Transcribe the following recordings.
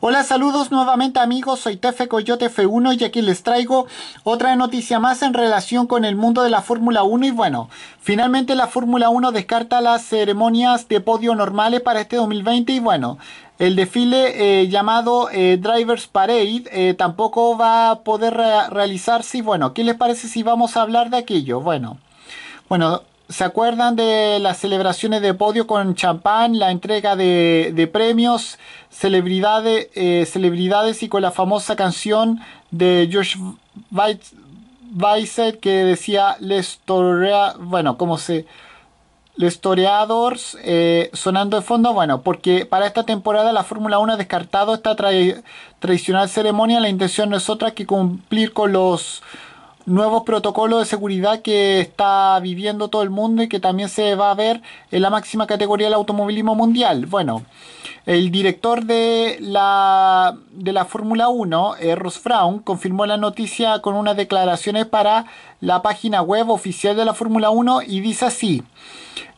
Hola, saludos nuevamente amigos, soy Tefe Coyote F1 y aquí les traigo otra noticia más en relación con el mundo de la Fórmula 1 y bueno, finalmente la Fórmula 1 descarta las ceremonias de podio normales para este 2020 y bueno, el desfile eh, llamado eh, Drivers Parade eh, tampoco va a poder realizarse y bueno, ¿qué les parece si vamos a hablar de aquello? Bueno, bueno, ¿Se acuerdan de las celebraciones de podio con champán, la entrega de, premios, celebridades, eh, celebridades y con la famosa canción de Josh Weissett que decía Les bueno, ¿cómo se... Les eh, sonando de fondo, bueno, porque para esta temporada la Fórmula 1 ha descartado esta tradicional ceremonia, la intención no es otra que cumplir con los nuevos protocolos de seguridad que está viviendo todo el mundo y que también se va a ver en la máxima categoría del automovilismo mundial. Bueno, el director de la, de la Fórmula 1, eh, Ross Fraun confirmó la noticia con unas declaraciones para la página web oficial de la Fórmula 1 y dice así.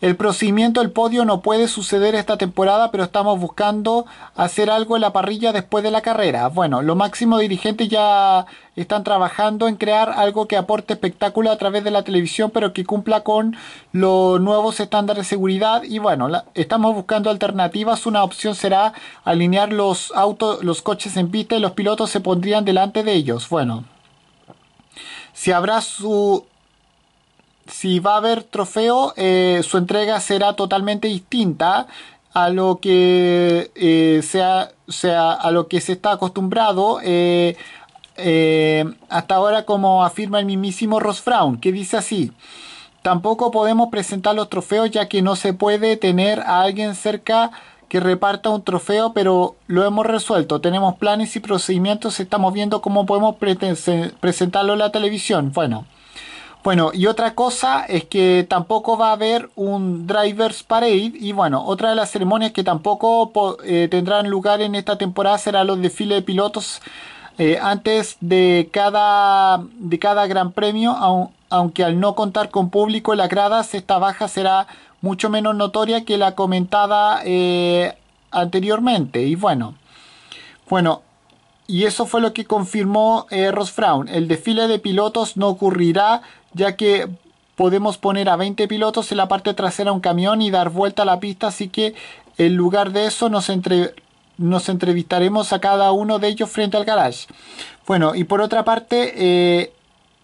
El procedimiento del podio no puede suceder esta temporada, pero estamos buscando hacer algo en la parrilla después de la carrera. Bueno, los máximos dirigentes ya están trabajando en crear algo que aporte espectáculo a través de la televisión, pero que cumpla con los nuevos estándares de seguridad. Y bueno, estamos buscando alternativas, una opción será alinear los autos, los coches en pista y los pilotos se pondrían delante de ellos. Bueno, si habrá su si va a haber trofeo, eh, su entrega será totalmente distinta a lo que eh, sea, sea, a lo que se está acostumbrado eh, hasta ahora, como afirma el mismísimo Ross Fraun que dice así. Tampoco podemos presentar los trofeos ya que no se puede tener a alguien cerca que reparta un trofeo, pero lo hemos resuelto. Tenemos planes y procedimientos, estamos viendo cómo podemos presentarlo en la televisión. Bueno. Bueno, y otra cosa es que tampoco va a haber un Drivers Parade y bueno, otra de las ceremonias que tampoco eh, tendrán lugar en esta temporada será los desfiles de pilotos eh, antes de cada, de cada gran premio, aunque al no contar con público en las gradas, esta baja será mucho menos notoria que la comentada eh, anteriormente. Y bueno, bueno, y eso fue lo que confirmó eh, Ross El desfile de pilotos no ocurrirá ya que podemos poner a 20 pilotos en la parte trasera de un camión y dar vuelta a la pista, así que en lugar de eso nos, entrevistaremos a cada uno de ellos frente al garage. Bueno, y por otra parte, eh,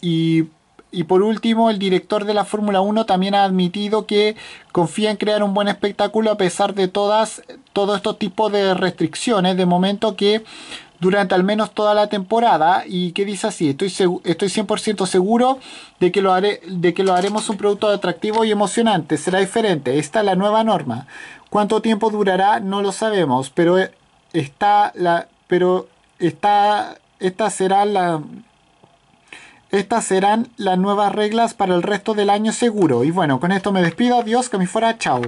y y por último, el director de la Fórmula 1 también ha admitido que confía en crear un buen espectáculo a pesar de todas todos estos tipos de restricciones de momento que durante al menos toda la temporada y que dice así, estoy, estoy 100% seguro de que, lo de que lo haremos un producto atractivo y emocionante, será diferente, esta es la nueva norma. ¿Cuánto tiempo durará? No lo sabemos, pero eh, está la pero está esta será la estas serán las nuevas reglas para el resto del año seguro. Y bueno, con esto me despido. Adiós, que me fuera. Chao.